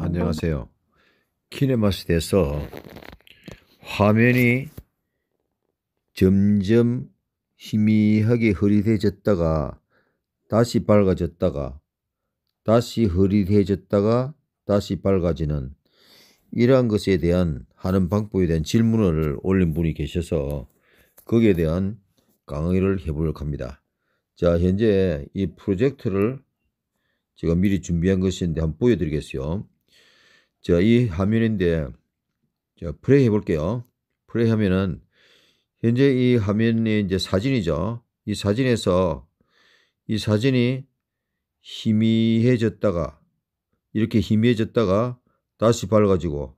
안녕하세요. 키네마스에서 화면이 점점 희미하게 흐릿해졌다가 다시 밝아졌다가 다시 흐릿해졌다가 다시 밝아지는 이러한 것에 대한 하는 방법에 대한 질문을 올린 분이 계셔서 거기에 대한 강의를 해보려고 합니다. 자, 현재 이 프로젝트를 제가 미리 준비한 것인데 한번 보여드리겠어요. 자, 이 화면인데, 자, 플레이 해볼게요. 플레이 하면은, 현재 이 화면이 이제 사진이죠. 이 사진에서 이 사진이 희미해졌다가, 이렇게 희미해졌다가, 다시 밝아지고,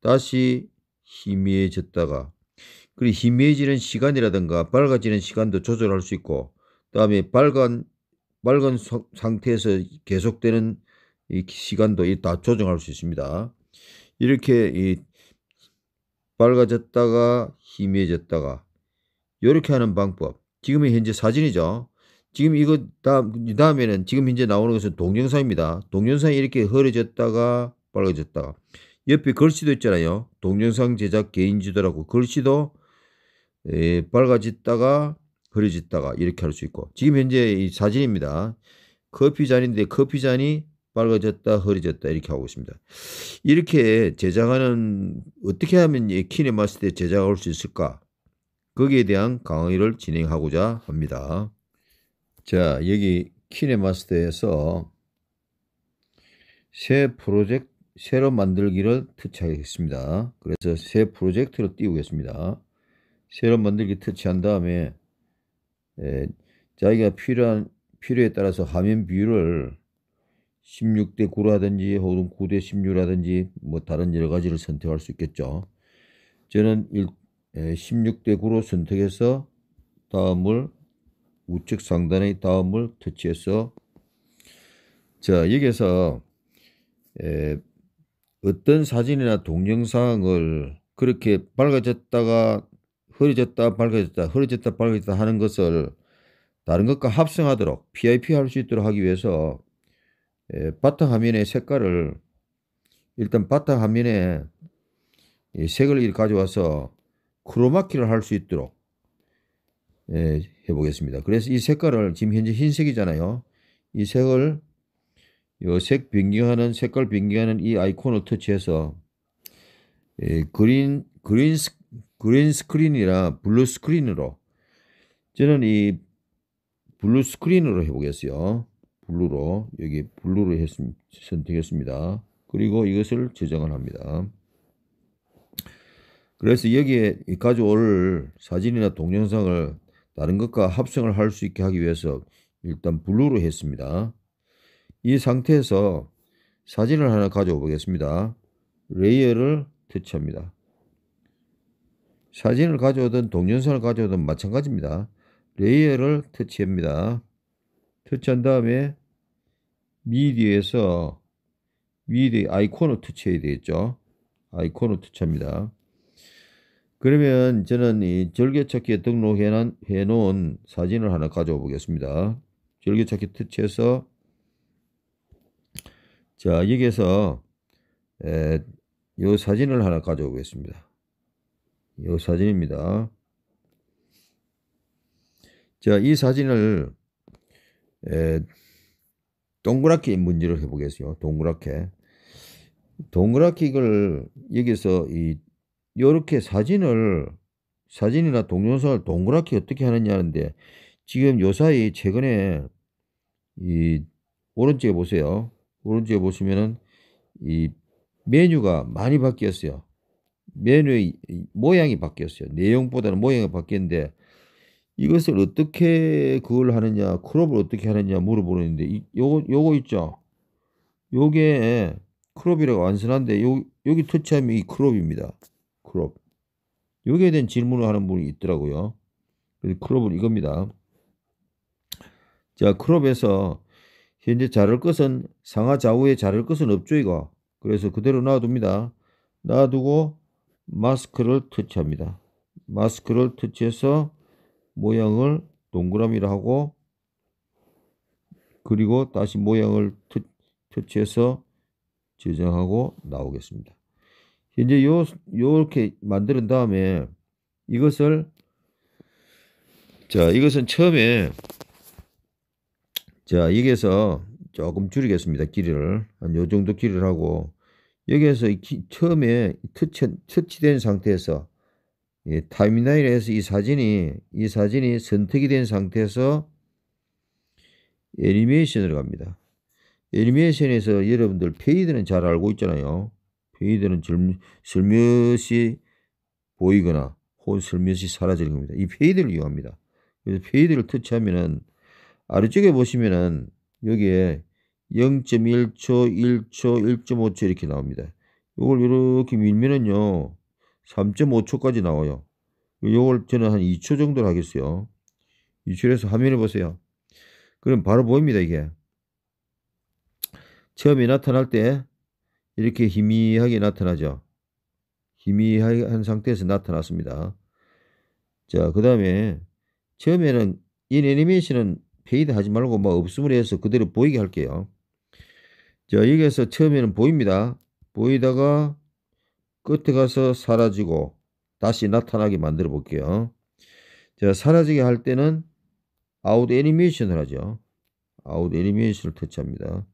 다시 희미해졌다가, 그리고 희미해지는 시간이라든가 밝아지는 시간도 조절할 수 있고, 다음에 빨간 맑은 상태에서 계속되는 이 시간도 다 조정할 수 있습니다. 이렇게 이 밝아졌다가 희미해졌다가 이렇게 하는 방법. 지금 현재 사진이죠. 지금 이거 다음 다음에는 지금 현재 나오는 것은 동영상입니다. 동영상이 이렇게 흐려졌다가 빨가졌다가 옆에 글씨도 있잖아요. 동영상 제작 개인 지도라고 글씨도 예, 밝아졌다가 흐려졌다가 이렇게 할 수 있고 지금 현재 이 사진입니다. 커피 잔인데 커피 잔이 빨개졌다 흐려졌다 이렇게 하고 있습니다. 이렇게 제작하는 어떻게 하면 이 키네마스터에 제작할 수 있을까? 거기에 대한 강의를 진행하고자 합니다. 자 여기 키네마스터에서 새 프로젝트 새로 만들기를 터치하겠습니다. 그래서 새 프로젝트로 띄우겠습니다. 새로 만들기 터치한 다음에 에, 예, 자기가 필요한 필요에 따라서 화면 비율을 16대 9로 하든지 혹은 9대 16 하든지 뭐 다른 여러 가지를 선택할 수 있겠죠. 저는 1, 에, 16대 9로 선택해서 다음을 우측 상단의 다음을 터치해서 자 여기에서 에, 예, 어떤 사진이나 동영상을 그렇게 밝아졌다가 흐려졌다 밝아졌다 흐려졌다 밝아졌다 하는 것을 다른 것과 합성하도록 PIP 할 수 있도록 하기 위해서 예, 바탕화면의 색깔을 일단 바탕화면에 색을 가져와서 크로마키를 할 수 있도록 예, 해보겠습니다. 그래서 이 색깔을 지금 현재 흰색이잖아요. 이 색을 요색 변경하는 색깔 변경하는 이 아이콘을 터치해서 예, 그린 그린 그린 스크린이나 블루 스크린으로 저는 이 블루 스크린으로 해보겠어요. 블루로 여기 블루로 했, 선택했습니다. 그리고 이것을 저장을 합니다. 그래서 여기에 가져올 사진이나 동영상을 다른 것과 합성을 할 수 있게 하기 위해서 일단 블루로 했습니다. 이 상태에서 사진을 하나 가져오 겠습니다 레이어를 터치합니다. 사진을 가져오든 동영상을 가져오든 마찬가지입니다. 레이어를 터치합니다. 터치한 다음에 미디에서 어 미디 어 아이콘을 터치해야 되겠죠. 아이콘을 터치합니다. 그러면 저는 이 절개찾기에 등록해 놓은 사진을 하나 가져와 보겠습니다. 절개찾기 터치해서 자 여기에서 에, 요 사진을 하나 가져오겠습니다. 이 사진입니다. 자, 이 사진을 에, 동그랗게 문질을 해보겠습니다 동그랗게. 동그랗게 이걸 여기서 이 요렇게 사진을 사진이나 동영상을 동그랗게 어떻게 하느냐는데 지금 요 사이 최근에 이 오른쪽에 보세요. 오른쪽에 보시면은 이 메뉴가 많이 바뀌었어요. 메뉴의 모양이 바뀌었어요. 내용보다는 모양이 바뀌었는데 이것을 어떻게 그걸 하느냐, 크롭을 어떻게 하느냐 물어보는데 이, 요거 요거 있죠. 요게 크롭이라고 완선한데요 여기 터치하면 이 크롭입니다. 크롭. 여기에 대한 질문을 하는 분이 있더라고요. 그래서 크롭은 이겁니다. 자, 크롭에서 현재 자를 것은 상하 좌우에 자를 것은 없죠, 이거. 그래서 그대로 놔둡니다. 놔두고 마스크를 터치합니다. 마스크를 터치해서 모양을 동그라미로 하고 그리고 다시 모양을 터, 터치해서 저장하고 나오겠습니다. 이제 요, 요렇게 만드는 다음에 이것을 자 이것은 처음에 자 여기에서 조금 줄이겠습니다 길이를 한 요 정도 길이를 하고 여기에서 기, 처음에 터치, 터치된 상태에서 예, 타임라인에서 이 사진이 이 사진이 선택이 된 상태에서 애니메이션으로 갑니다. 애니메이션에서 여러분들 페이드는 잘 알고 있잖아요. 페이드는 젊, 슬며시 보이거나 혹은 슬며시 사라지는 겁니다. 이 페이드를 이용합니다. 그래서 페이드를 터치하면은 아래쪽에 보시면은 여기에 0.1초, 1초, 1.5초 이렇게 나옵니다. 이걸 이렇게 밀면은요. 3.5초까지 나와요. 이걸 저는 한 2초 정도로 하겠어요. 2출에서 화면을 보세요. 그럼 바로 보입니다, 이게. 처음에 나타날 때 이렇게 희미하게 나타나죠. 희미한 상태에서 나타났습니다. 자, 그 다음에 처음에는 이 애니메이션은 페이드 하지 말고 뭐 없음을 해서 그대로 보이게 할게요. 자, 여기에서 처음에는 보입니다. 보이다가 끝에 가서 사라지고 다시 나타나게 만들어 볼게요. 자, 사라지게 할 때는 아웃 애니메이션을 하죠. 아웃 애니메이션을 터치합니다.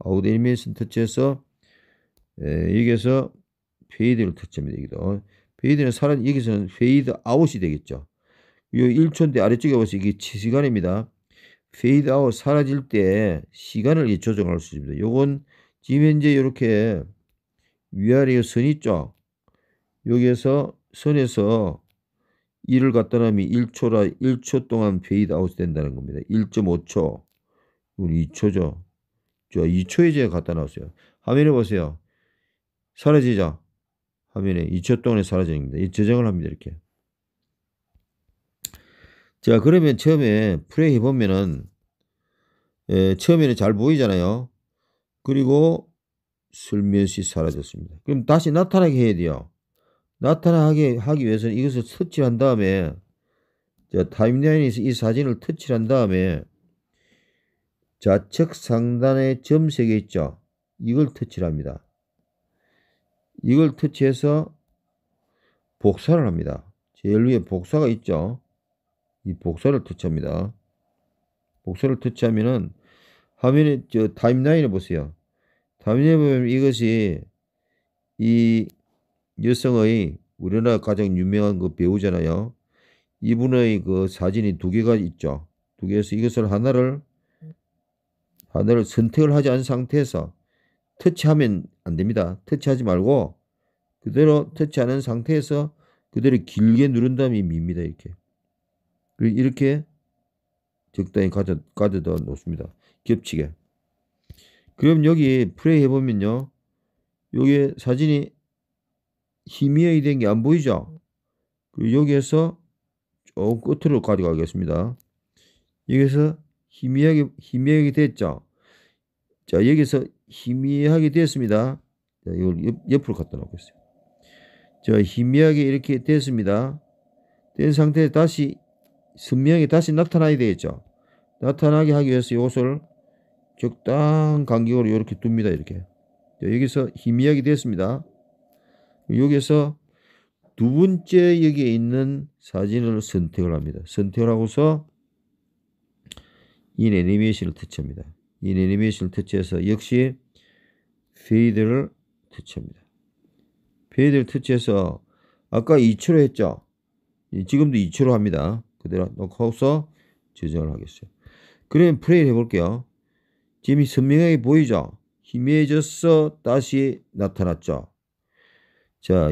아웃 애니메이션 터치해서 에, 예, 여기에서 페이드를 터치합니다. 여기도 페이드는 사라 여기서는 페이드 아웃이 되겠죠. 요 1초인데 아래쪽에 보시면 이게 시간입니다. 페이드 아웃 사라질 때 시간을 조정할 수 있습니다. 요건 지금 현재 이렇게 위아래 선 있죠. 여기에서 선에서 1을 갖다 놓으면 1초라 1초 동안 페이드 아웃 된다는 겁니다. 1.5초. 2초죠. 저 2초에 제가 갖다 놨어요. 화면에 보세요. 사라지자. 화면에 2초 동안에 사라집니다. 이 저장을 합니다. 이렇게. 자, 그러면 처음에 플레이 해보면은, 예, 처음에는 잘 보이잖아요. 그리고 슬며시 사라졌습니다. 그럼 다시 나타나게 해야 돼요. 나타나게 하기 위해서는 이것을 터치한 다음에, 자, 타임라인에서 이 사진을 터치한 다음에, 좌측 상단에 점색이 있죠. 이걸 터치를 합니다. 이걸 터치해서 복사를 합니다. 제일 위에 복사가 있죠. 이 복사를 터치합니다. 복사를 터치하면은 화면에 저 타임라인을 보세요. 타임라인에 보면 이것이 이 여성의 우리나라 가장 유명한 그 배우잖아요. 이분의 그 사진이 두 개가 있죠. 두 개에서 이것을 하나를 하나를 선택을 하지 않은 상태에서 터치하면 안 됩니다. 터치하지 말고 그대로 터치하는 상태에서 그대로 길게 누른 다음에 밉니다. 이렇게. 이렇게 적당히 가져, 가져다 놓습니다. 겹치게. 그럼 여기 플레이 해보면요. 여기 사진이 희미하게 된 게 안 보이죠? 그리고 여기에서 조금 끝으로 가져가겠습니다. 여기서 희미하게, 희미하게 됐죠? 자, 여기서 희미하게 됐습니다. 자, 이걸 옆, 으로 갖다 놓겠습니다. 자, 희미하게 이렇게 됐습니다. 된 상태에 다시 선명히 다시 나타나야 되겠죠. 나타나게 하기 위해서 이것을 적당한 간격으로 이렇게 둡니다. 이렇게. 여기서 희미하게 되었습니다. 여기서 두 번째 여기에 있는 사진을 선택을 합니다. 선택을 하고서 인 애니메이션을 터치합니다. 인 애니메이션을 터치해서 역시 페이드를 터치합니다. 페이드를 터치해서 아까 2초로 했죠. 예, 지금도 2초로 합니다. 그대로 넣고서 저장을 하겠어요. 그럼 플레이 를 해볼게요. 지금 선명하게 보이죠? 희미해졌어 다시 나타났죠. 자,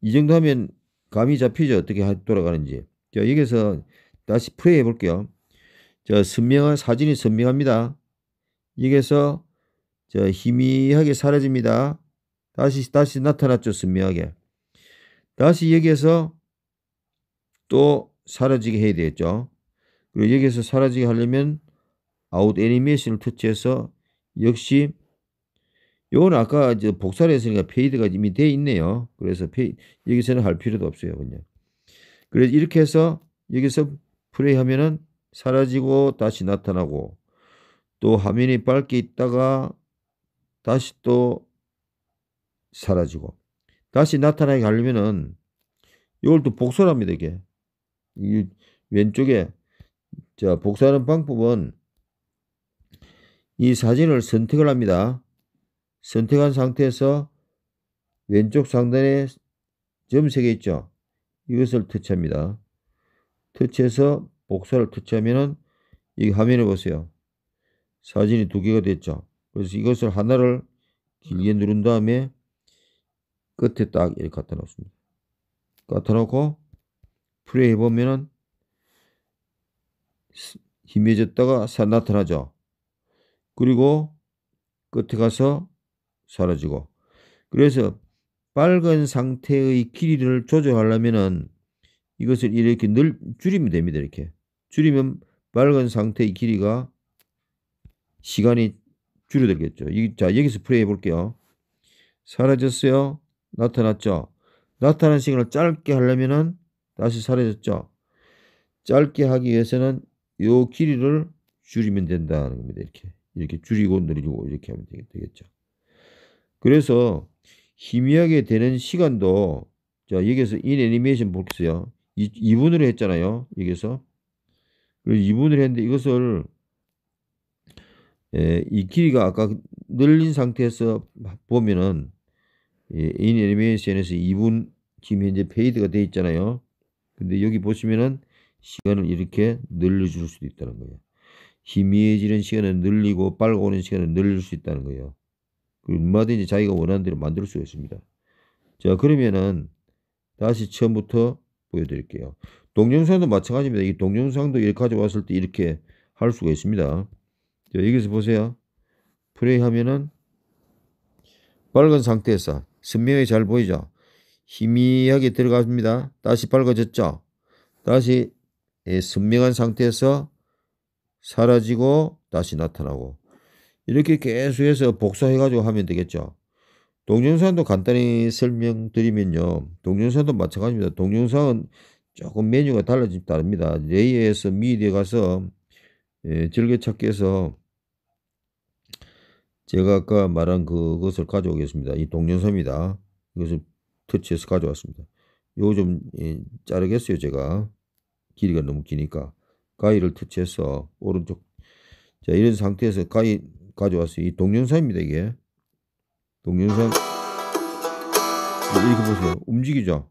이 정도 하면 감이 잡히죠? 어떻게 돌아가는지. 자, 여기서 다시 플레이 해볼게요. 자, 선명한 사진이 선명합니다. 여기서 자, 희미하게 사라집니다. 다시 다시 나타났죠, 선명하게. 다시 여기에서 또 사라지게 해야 되겠죠. 그리고 여기에서 사라지게 하려면 아웃 애니메이션을 터치해서 역시 요건 아까 이제 복사를 했으니까 페이드가 이미 돼 있네요. 그래서 페이, 여기서는 할 필요도 없어요. 그냥. 그래서 이렇게 해서 여기서 플레이 하면은 사라지고 다시 나타나고 또 화면이 밝게 있다가 다시 또 사라지고 다시 나타나게 하려면은 이걸 또 복사를 합니다. 이게 이 왼쪽에 자 복사하는 방법은 이 사진을 선택을 합니다. 선택한 상태에서 왼쪽 상단에 점 3개 있죠. 이것을 터치합니다. 터치해서 복사를 터치하면은 이화면을 보세요. 사진이 두 개가 됐죠. 그래서 이것을 하나를 길게 누른 다음에 끝에 딱 이렇게 갖다 놓습니다. 갖다 놓고 프레이보면은 희미해졌다가 나타나죠. 그리고 끝에 가서 사라지고 그래서 빨간 상태의 길이를 조절하려면은 이것을 이렇게 늘 줄이면 됩니다. 이렇게 줄이면 빨간 상태의 길이가 시간이 줄어들겠죠. 자 여기서 프레이 해볼게요. 사라졌어요. 나타났죠. 나타난 시간을 짧게 하려면은 다시 사라졌죠. 짧게 하기 위해서는 요 길이를 줄이면 된다는 겁니다. 이렇게 이렇게 줄이고 늘리고 이렇게 하면 되겠죠. 그래서 희미하게 되는 시간도 자 여기서 인 애니메이션 볼게요. 2분으로 했잖아요. 여기서 2분을 했는데 이것을 에, 예, 이 길이가 아까 늘린 상태에서 보면은 예, 인 애니메이션에서 2분 지금 현재 페이드가 돼 있잖아요. 근데 여기 보시면은 시간을 이렇게 늘려줄 수도 있다는 거예요. 희미해지는 시간을 늘리고 빨고오는 시간을 늘릴 수 있다는 거예요. 그 얼마든지 자기가 원하는 대로 만들 수가 있습니다. 자 그러면은 다시 처음부터 보여드릴게요. 동영상도 마찬가지입니다. 이 동영상도 이렇게 가져왔을 때 이렇게 할 수가 있습니다. 자, 여기서 보세요. 플레이 하면은 빨간 상태에서 선명히 잘 보이죠? 희미하게 들어갑니다. 다시 밝아졌죠. 다시 예, 선명한 상태에서 사라지고 다시 나타나고 이렇게 계속해서 복사해가지고 하면 되겠죠. 동영상도 간단히 설명드리면요. 동영상도 마찬가지입니다. 동영상은 조금 메뉴가 달라지 다릅니다. 레이에서 미디에 가서 예, 즐겨찾기에서 제가 아까 말한 그것을 가져오겠습니다. 이 동영상입니다. 이것을 터치해서 가져왔습니다. 요거 좀 예, 자르겠어요 제가 길이가 너무 기니까 가위를 터치해서 오른쪽 자 이런 상태에서 가위 가져왔어요. 이 동영상입니다 이게 동영상 이렇게 뭐 보세요 움직이죠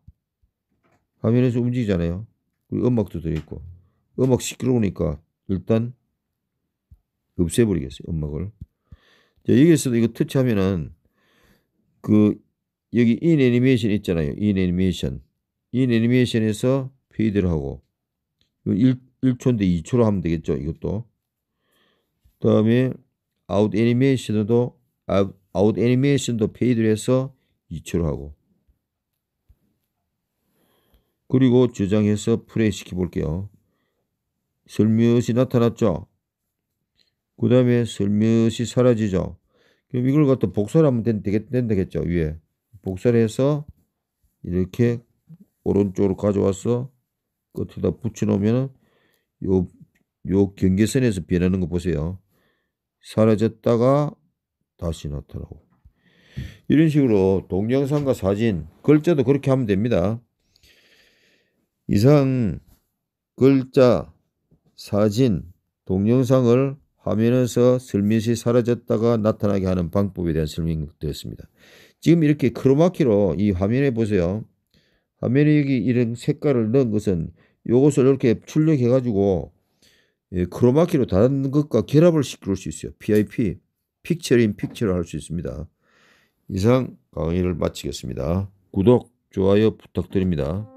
화면에서 움직이잖아요. 그리고 음악도 들어있고 음악 시끄러우니까 일단 없애버리겠어요 음악을 자 여기서도 에 이거 터치하면은 그 여기 인 애니메이션 있잖아요. 인 애니메이션. 인 애니메이션에서 페이드를 하고 1, 1초인데 2초로 하면 되겠죠. 이것도. 다음에 아웃 애니메이션도 아웃, 아웃 애니메이션도 페이드를 해서 2초로 하고 그리고 저장해서 플레이 시켜볼게요. 슬며시 나타났죠. 그 다음에 슬며시 사라지죠. 그럼 이걸 갖다 복사를 하면 되, 되겠, 된다겠죠. 위에. 복사해서 이렇게 오른쪽으로 가져와서 끝에다 붙여놓으면 요, 요 경계선에서 변하는 거 보세요. 사라졌다가 다시 나타나고 이런 식으로 동영상과 사진, 글자도 그렇게 하면 됩니다. 이상 글자, 사진, 동영상을 화면에서 슬며시 사라졌다가 나타나게 하는 방법에 대한 설명이 되었습니다. 지금 이렇게 크로마키로 이 화면에 보세요. 화면에 여기 이런 색깔을 넣은 것은 이것을 이렇게 출력해 가지고 예, 크로마키로 다른 것과 결합을 시킬 수 있어요. PIP, 픽처 인 픽처를 할 수 있습니다. 이상 강의를 마치겠습니다. 구독, 좋아요 부탁드립니다.